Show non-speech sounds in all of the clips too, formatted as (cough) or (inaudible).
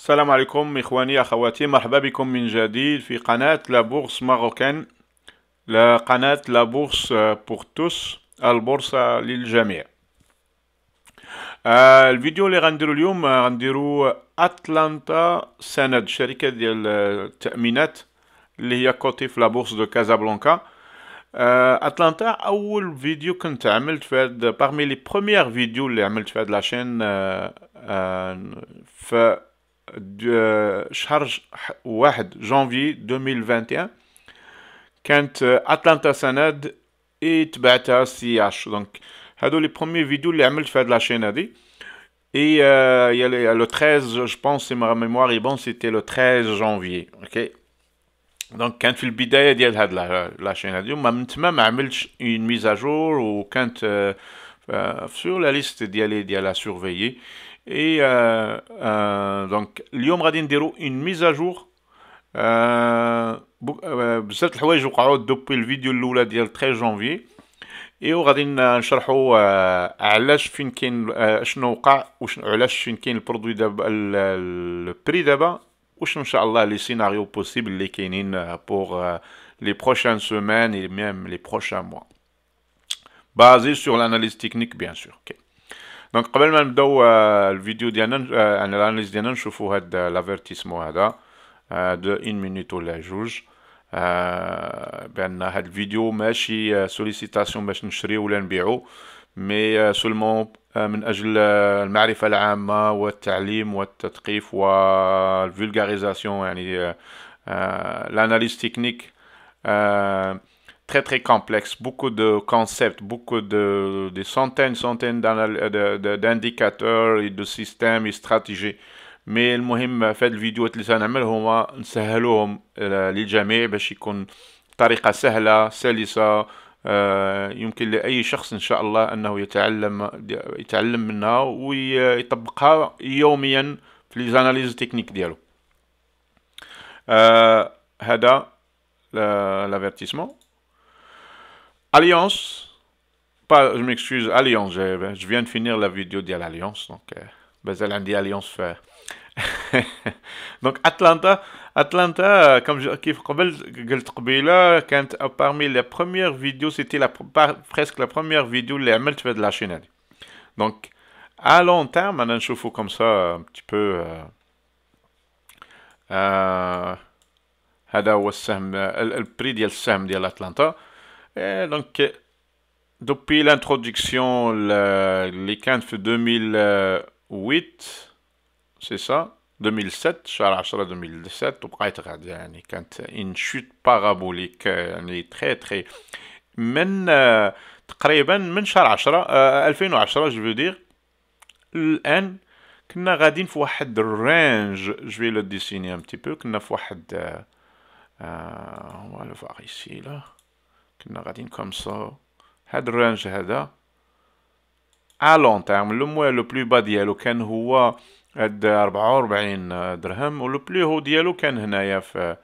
السلام عليكم إخواني أخواتي مرحبا بكم من جديد في قناة لابورس ماروكان قناة لابورس بور توس البورصة للجميع الفيديو اللي غنديرو اليوم غنديرو أتلانتا سند شركة ديال التأمينات اللي هي كوتي في لابورس دو كازابلانكا اتلانتا اول فيديو كنت عملت في هاد بارمي لي بروميير فيديو اللي عملت في هاد لاشين آه آه de charge janvier janvier 2021 quand atlanta Sanad et donc CH Donc, دونك les premières vidéos que اللي عملت في la chaîne Et euh, le 13, je pense, si ma mémoire est bon, c'était le 13 janvier. OK Donc, quand tu le ديال هذه la, la chaîne Maintenant, une mise à jour ou quand euh, euh, sur la liste, il la surveiller. Et euh, euh, donc, aujourd'hui, je vais vous une mise à jour. Cette fois, je vous le dis depuis le vidéo de l'1er janvier. Et je vais vous expliquer comment on fin trouver le produit, le prix d'avant ou produit, et les scénarios possibles les y euh, pour les prochaines semaines et même les prochains mois. Basé sur l'analyse technique, bien sûr. Ok. دونك قبل ما نبداو آه، الفيديو ديالنا آه، يعني الاناليز ديالنا نشوفوا هاد لافيرتيسمون هذا آه، دو ان مينوت ولا جوج بان هاد الفيديو ماشي سوليسيتاسيون باش نشريو ولا نبيعو مي سولمون من اجل المعرفه العامه والتعليم والتثقيف والفولغاريزاسيون يعني الاناليز تكنيك آه très très complexe, beaucoup de concepts, beaucoup de, centaines, centaines d'indicateurs et de systèmes et stratégies. مي المهم في هذه الفيديوهات اللي سنعملهم نسهلوهم للجميع باش يكون طريقة سهلة سلسة يمكن لأي شخص إن شاء الله أنه يتعلم يتعلم منها ويطبقها يوميا في تكنيك هذا l'avertissement. Alliance, pas, je m'excuse, Alliance, je, viens de finir la vidéo de l'Alliance, donc euh, dit ben, Alliance fait. (laughs) donc Atlanta, Atlanta, euh, comme je, dit, quand euh, parmi les premières vidéos, c'était la, presque la première vidéo les tu de la chaîne. Donc à long terme, on a comme ça un petit peu. هذا هو السهم البري ديال السهم eh, donc, euh, depuis l'introduction, le, les 15 2008, c'est ça 2007, 2017, suis 2007, donc il une chute parabolique, euh, elle est très très. Mais, تقريبا من شهر 10 2010 dire, فو دير الان كنا غاديين في واحد vais le un un peu, peu, بو كنا في واحد va le voir كنا غادي نكمصو هاد الرانج هذا الون تاعهم لو لو بلو با ديالو كان هو هاد 44 درهم ولو بلو هو ديالو كان هنايا في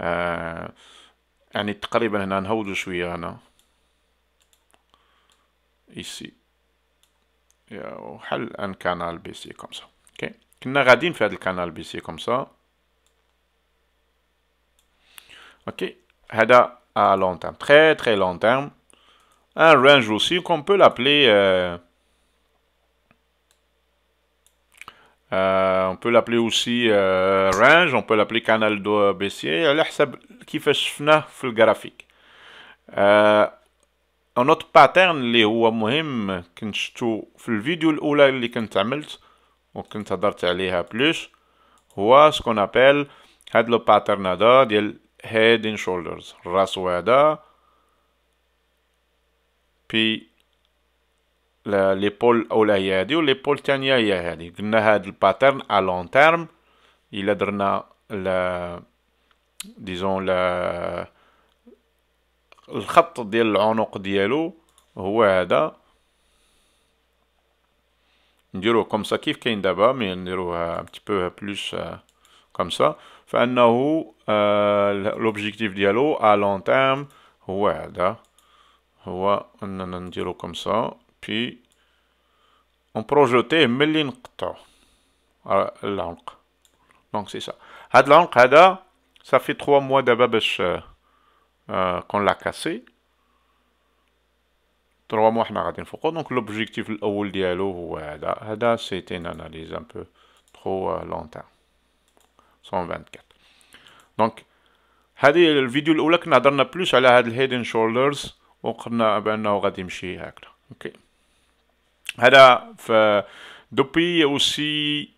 آه، يعني تقريبا هنا نهودو شويه هنا ايسي ici وحل ان كانال بي سي كوم اوكي كنا غاديين في هذا الكانال بي سي كوم اوكي هذا à long terme, très très long terme. Un range aussi qu'on peut l'appeler... Euh, euh, on peut l'appeler aussi euh, range, on peut l'appeler canal de baissier. qui fait le graphique. Un autre pattern, les ou amohim, quand je vidéo ou à plus, ou ce qu'on appelle, had le pattern Head and shoulders, ras ou ada, puis l'épaule ou la yadi ou l'épaule tanya yadi. Nous avons un pattern à long terme, il a la disons, le chat de l'anokdielo dialo ada. Nous avons comme ça kif est daba mais euh, un petit peu euh, plus euh, comme ça l'objectif dialogue à long terme, ouais, on comme ça. Puis on projeté un à Donc c'est ça. Ad long, ça fait trois mois de qu'on l'a cassé. Trois mois Donc l'objectif dialogue, c'était une analyse un peu trop terme. 124 دونك هذه الفيديو الاولى كنا هضرنا بلوس على هاد الهيدن شولدرز وقلنا بانه غادي يمشي هكذا اوكي هذا ف دوبي اوسي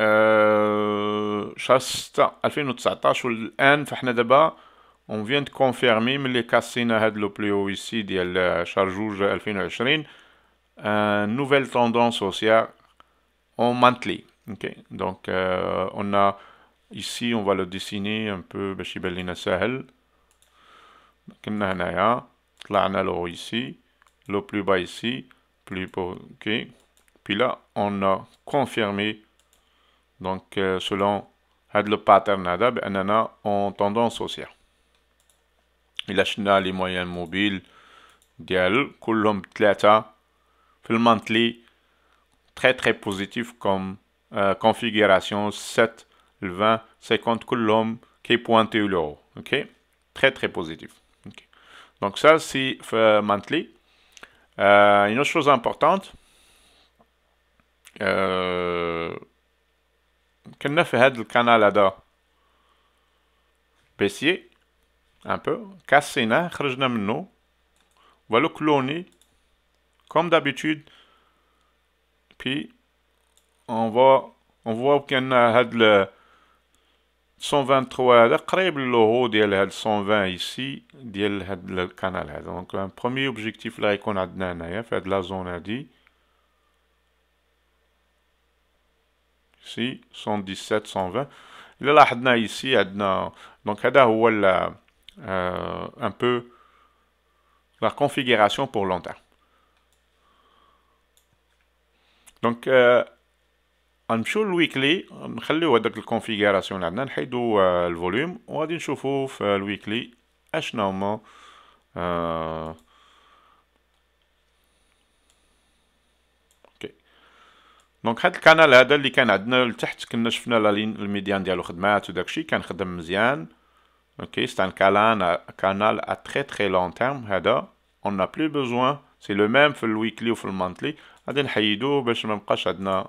آه شهر 6 2019 والان فاحنا دابا اون فيان كونفيرمي ملي كاسينا هاد لو بليو ايسي ديال شارجوج جوج 2020 نوفيل توندونس اوسيا اون مانتلي اوكي دونك اون Ici, on va le dessiner un peu باش يبان لنا سهل. كنا هنايا طلعنا le ici, le plus bas ici, plus bas OK. Puis là, on a confirmé donc euh, selon هذا le pattern هذا ben, en tendance haussière. les a mobiles. les moyens mobiles كلهم ثلاثة le المانتلي très très positif comme euh, configuration 7 le 20, 50 coulombs qui est pointé le haut. Ok? Très, très positif. Donc, ça, c'est euh, monthly. Euh, une autre chose importante, quand on fait le canal à baissier, un peu, cassé, on hein, va le cloner, comme d'habitude, puis on va on voit qu'il y a le 123, à peu près le haut des 120 ici, canal canalis. Donc un premier objectif là et qu'on a atteint, il fait de la zone indi. Ici, 117, 120, le large n'a ici Donc là, a euh, un peu la configuration pour l'entam. Donc euh, غنمشيو للويكلي نخليو هذاك الكونفيغوراسيون عندنا نحيدو آه، الفوليوم وغادي نشوفو في الويكلي اشنا هما دونك هاد الكانال هذا اللي كان عندنا لتحت كنا شفنا لا لين الميديان ديالو خدمات وداكشي كان خدم مزيان اوكي سي ان كانال كانال ا تري تري لون تيرم هذا اون ا بلو بوزوان سي لو ميم في الويكلي وفي المانتلي غادي نحيدو باش ما بقاش عندنا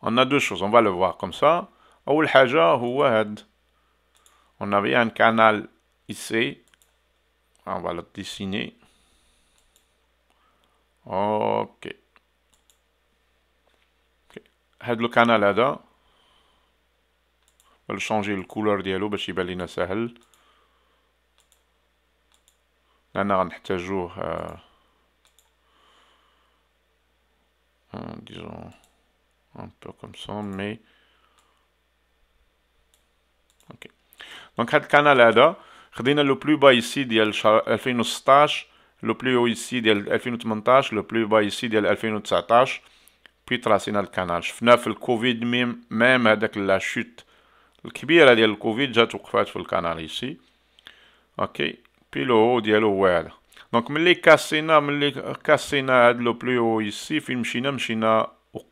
On a deux choses, on va le voir comme ça. On avait un canal ici. Ah, on va le dessiner. Ok. Had le canal là On va changer le couleur de l'eau, parce qu'il est sahel. On a toujours. Disons un peu comme ça, mais... Ok. Donc, le canal est là. le plus bas ici, elle fait une stage. Le plus haut ici, elle fait une montage. Le plus bas ici, elle fait une stage. Puis, tracer le canal. Je fais le COVID même, même avec la chute. Le kibir, le COVID, j'ai tout fait sur le canal ici. Ok. Puis, le haut, il y a le Donc, je vais casser le plus haut ici. Je vais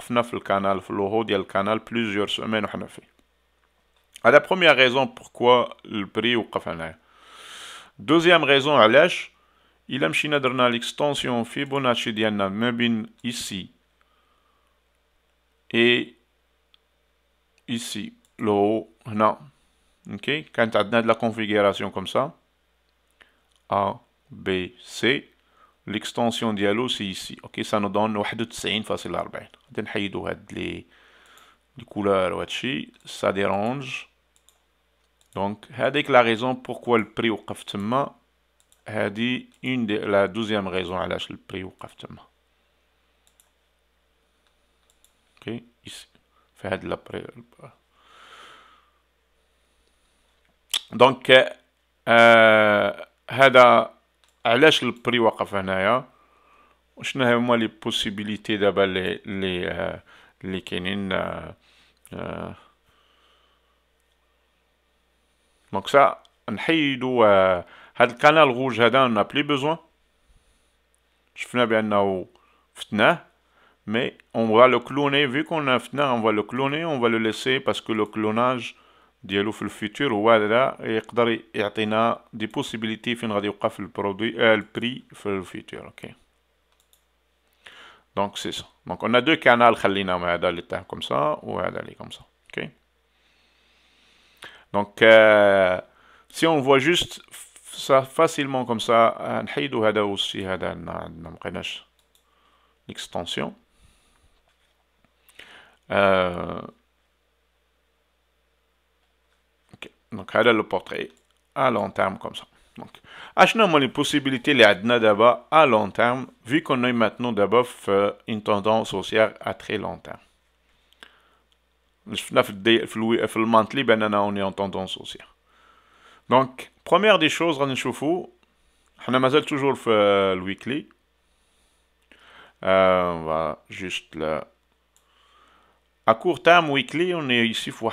vous avez fait le canal, vous avez fait le haut du canal, plusieurs semaines, vous avez fait. La première raison pourquoi le prix est fait là. Deuxième raison, il aime chiner dans l'extension fibre, dans la chaîne, ici et ici, le haut maintenant. OK, quand vous avez la configuration comme ça, A, B, C, l'extension dialo c'est ici ok ça nous donne 91 face à l'arbain d'un les des couleurs ça dérange donc est la raison pourquoi le prix au kaftema a dit une de la douzième raison à le prix au kaftema ok ici fait de la donc euh, a. Je le prix les possibilités d'ab les canines. Donc ça, on pédoua. le canal rouge, hein, on a plus besoin. Je finis bien n'au. Fina. Mais on va le cloner. Vu qu'on a fini, on va le cloner. On va le laisser parce que le clonage. Dialu fil futur, ou alors il peut des possibilités fin qu'il produit ouvre le prix le futur. Ok. Donc c'est ça. Donc on a deux canaux qui l'inaugurent l'état comme ça ou à aller comme ça. Ok. Donc si on voit juste ça facilement comme ça, un guide aussi à une extension. Donc, elle le portrait à long terme comme ça. Donc, acheter les possibilités, les adnas d'abord à long terme, vu qu'on a maintenant d'abord euh, une tendance haussière à très long terme. On est en tendance haussière. Donc, première des choses, on est On a toujours le weekly. Euh, euh, on va juste là. À court terme, weekly, on est ici pour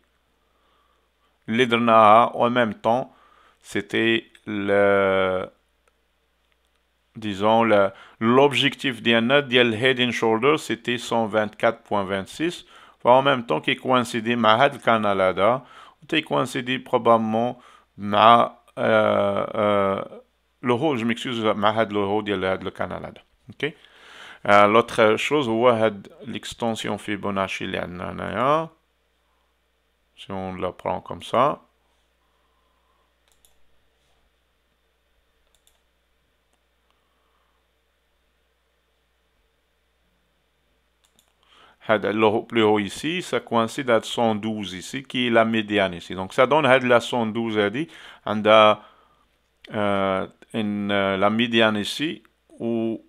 L'idrnaha, en même temps, c'était le disons l'objectif d'Iana d'El Head and Shoulder, c'était 124.26, en même temps qui coïncidait Mahad le Canalada, qui coïncidait probablement avec le euh, euh je m'excuse, avec la d'El le Canalada. OK euh, L'autre chose, l'extension Fibonacci. Là, si on la prend comme ça. Le plus haut ici, ça coïncide à 112 ici, qui est la médiane ici. Donc ça donne la 112 dit, uh, euh, euh, la médiane ici, ou,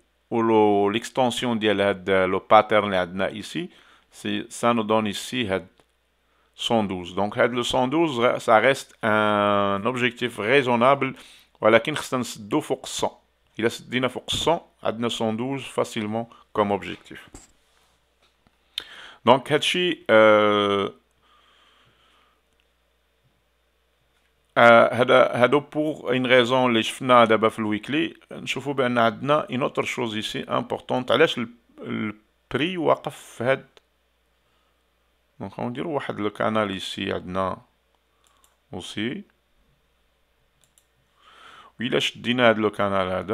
l'extension de euh, le pattern ici, ça nous donne ici 112. Donc, le 112, ça reste un objectif raisonnable. Voilà, qu'il reste 2 fois 100. Il a 19 fois 100, à 112 facilement comme objectif. Donc, Hachi, هذا euh, euh pour une raison, les chefna d'abaf le weekly. Je vous une autre chose ici importante. Alors, le prix, ou à دونك غنديرو واحد لو كانال ايسي عندنا اوسي و الى شدينا هاد لو كانال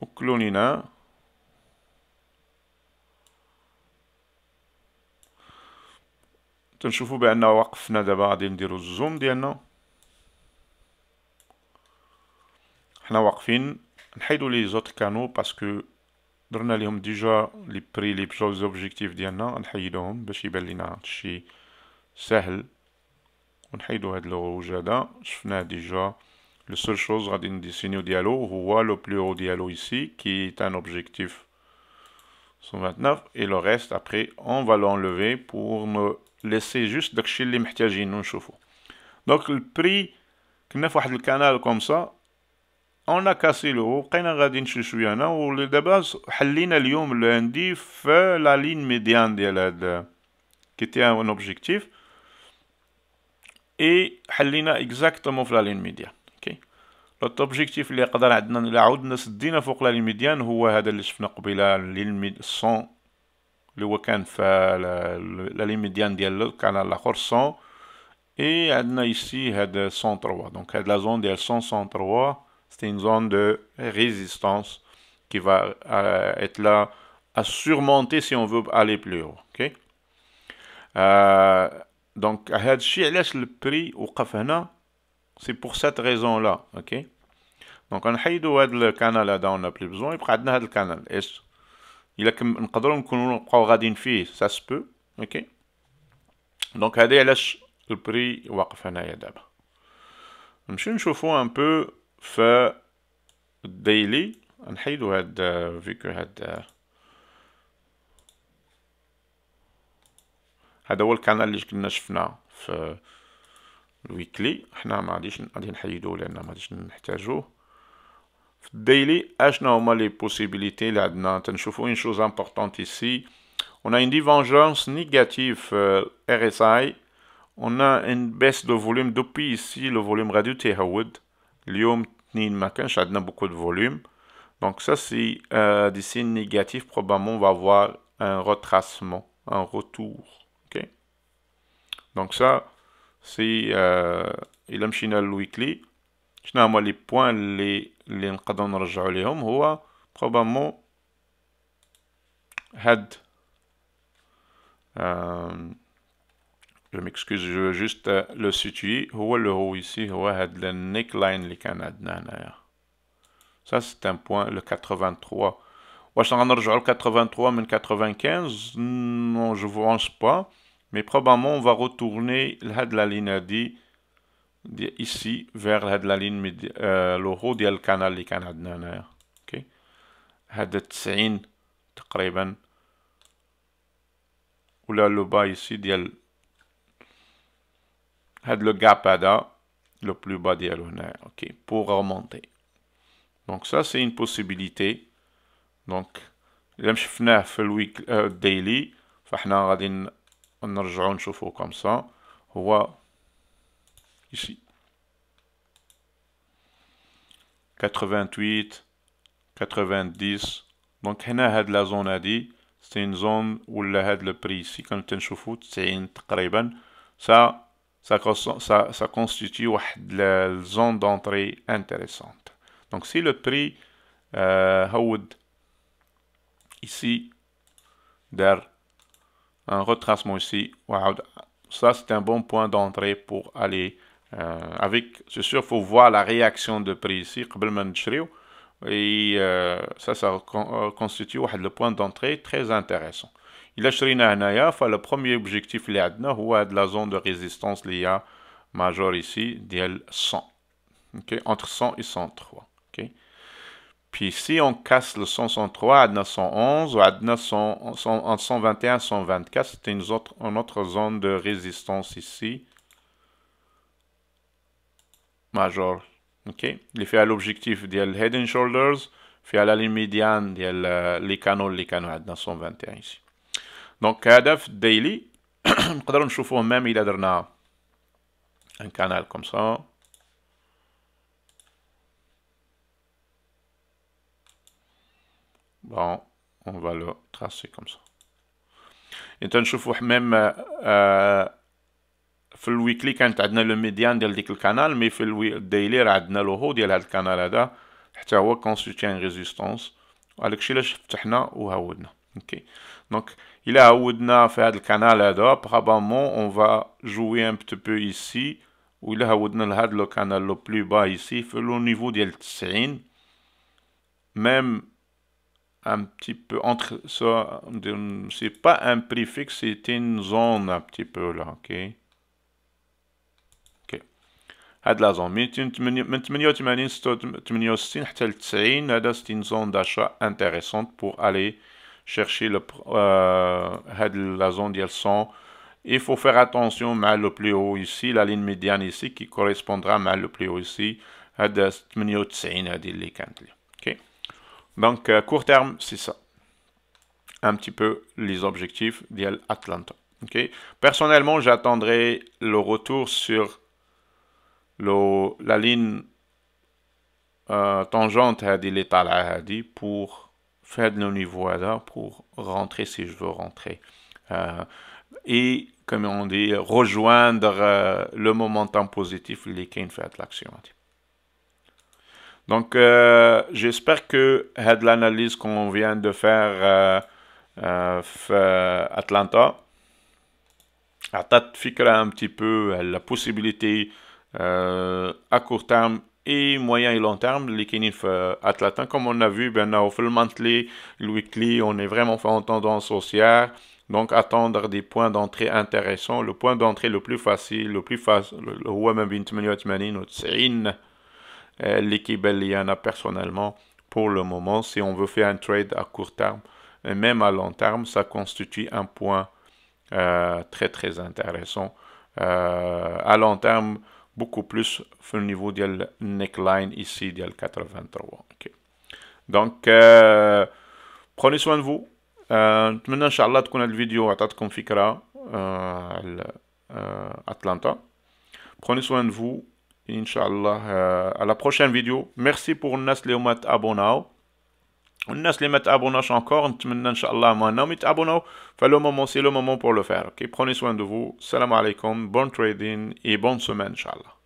و كلونينا تنشوفو بان وقفنا دابا غادي نديرو الزوم ديالنا حنا واقفين نحيدو لي زوت كانو باسكو درنا لهم ديجا لي بري لي اوبجيكتيف ديالنا نحيدوهم باش يبان لينا هادشي ساهل ونحيدو هاد ديجا شوز غادي نديسينيو ديالو لو ديالو ici qui est un objectif 129 et le reste après on va l'enlever pour me laisser juste داكشي اللي محتاجين le دونك البري كنا في الكانال كوم سا اون كاسيلو بقينا غادي نمشي شويه هنا ودابا حلينا اليوم الهندي في لا لين ميديان ديال هاد كي تي ان اوبجيكتيف اي حلينا اكزاكتومون في لا لين ميديان اوكي لوت اوبجيكتيف اللي قدر عندنا الا عاودنا سدينا فوق لا لين ميديان هو هذا اللي شفنا قبيله لين 100 اللي هو كان في لا لين ميديان ديال كان الاخر 100 اي عندنا ايسي هاد 103 دونك هاد لا زون ديال سون 103 c'est une zone de résistance qui va euh, être là à surmonter si on veut aller plus haut. ok? Euh, donc, laisse le prix au Kafana, c'est pour cette raison-là. ok? Donc, on a le canal là on n'a plus besoin, et on a le canal. Il a un cadre y aura d'une fille, ça se peut. ok? Donc, laisse le prix au Kafana. Je vais un peu ف daily نحيدو هاد فيكو هاد هذا هو الكانال اللي كنا شفنا في الويكلي حنا ما غاديش غادي نحيدوه لان ما غاديش نحتاجوه في الديلي اشنا هما لي بوسيبيليتي اللي عندنا تنشوفوا اون شوز امبورطونت ايسي on a une divergence négative euh, RSI on a une baisse de volume depuis ici le volume radio تيهود Lium a beaucoup de volume. Donc ça, c'est euh, des signes négatifs. Probablement, on va avoir un retracement, un retour. ok Donc ça, c'est euh, mis le Weekly. pas les points les اللي نقدروا نرجعوا ليهم هو probablement had euh, je m'excuse, je veux juste euh, le situer. est le haut ici, Où est le neckline كان Canadiens? Ça c'est un point, le 83. واش غنرجعوا le 83 le 95 Non, je vous ne pense pas. Mais probablement on va retourner de la ligne هادي ici vers هاد la ligne le haut du الكانال اللي كان عندنا هنايا. اوكي. هاد 90 est ولا le bas ici ديال le gap à le plus bas des ok, pour remonter. Donc ça, c'est une possibilité. Donc, j'ai vu le week euh, daily, on va revenir comme ça. voit ici. 88, 90. Donc, il had la zone dit C'est une zone où le le prix ici. Quand on le c'est une très bonne. Ça, ça, constitue une zone d'entrée intéressante. Donc si le prix euh, ici der un retracement ici, ça c'est un bon point d'entrée pour aller euh, avec, c'est sûr, il faut voir la réaction de prix ici, et euh, ça, ça euh, constitue le point d'entrée très intéressant. Il le premier objectif li adna de la zone de résistance li major ici ديال 100 entre 100 et 103 puis si on casse le 103 adna 111 ou adna 121 124 c'est une autre une autre zone de résistance ici major ok il fait à l'objectif ديال head shoulders fait à la ligne médiane ديال les canaux les canaux adna 121 ici دونك هذا في الديلي نقدروا نشوفوه مام الا درنا ان كانال كوم سا بون اون فا لو تراسي كوم ça انت نشوفوا حمام في الويكلي كانت عندنا لو ميديان ديال ديك الكانال مي في الديلي راه عندنا لو هو ديال هاد الكانال هذا حتى هو كونستيتيان ريزيستونس وهذاك الشيء علاش فتحنا وهودنا اوكي دونك Il a à Oudna, fait le là-dedans Probablement, on va jouer un petit peu ici. Ou il a à Oudna, le canal le plus bas ici. Fait le niveau des Même un petit peu entre ça. C'est pas un prix fixe, c'est une zone un petit peu là. OK? Ok. لا زون من 88 66 حتى ل 90 c'est une zone d'achat intéressante pour aller chercher le, euh, la zone sont Il faut faire attention à le plus haut ici, la ligne médiane ici qui correspondra à le plus haut ici. à Okay. Donc, à euh, court terme, c'est ça. Un petit peu les objectifs de Atlanta. ok Personnellement, j'attendrai le retour sur la ligne euh, tangente à l'état pour faire de là pour rentrer si je veux rentrer. Euh, et, comme on dit, rejoindre euh, le moment en positif, les fait l'action. Donc, euh, j'espère que l'analyse qu'on vient de faire Atlanta, a un petit peu la possibilité à court terme et moyen et long terme, les kinifs euh, comme on a vu, ben, au monthly, Weekly, on est vraiment en tendance haussière. Donc, attendre des points d'entrée intéressants. Le point d'entrée le plus facile, le plus facile, هو c'est بين 88 il 90 l'équipe a personnellement pour le moment. Si on veut faire un trade à court terme, et même à long terme, ça constitue un point euh, très très intéressant. Euh, à long terme, beaucoup plus au niveau de neckline ici de 83. Donc, euh, prenez soin de vous. Euh, maintenant, Inch'Allah, vous vidéo à euh, euh, Atlanta. Prenez soin de vous. Inch'Allah, à la prochaine vidéo. Merci pour Nasleumat Abonao. Les gens qui ont mis les abonnés, je vous remercie. Je vous remercie. Le moment, c'est le moment pour le faire. Prenez soin de vous. Salam alaikum. Bon trading et bonne semaine, inshallah.